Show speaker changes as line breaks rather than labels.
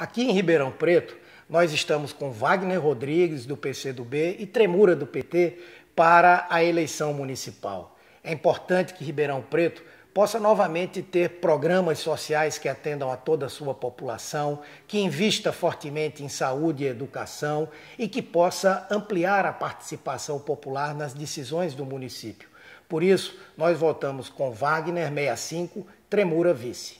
Aqui em Ribeirão Preto, nós estamos com Wagner Rodrigues, do PCdoB, e Tremura, do PT, para a eleição municipal. É importante que Ribeirão Preto possa novamente ter programas sociais que atendam a toda a sua população, que invista fortemente em saúde e educação e que possa ampliar a participação popular nas decisões do município. Por isso, nós voltamos com Wagner 65, Tremura Vice.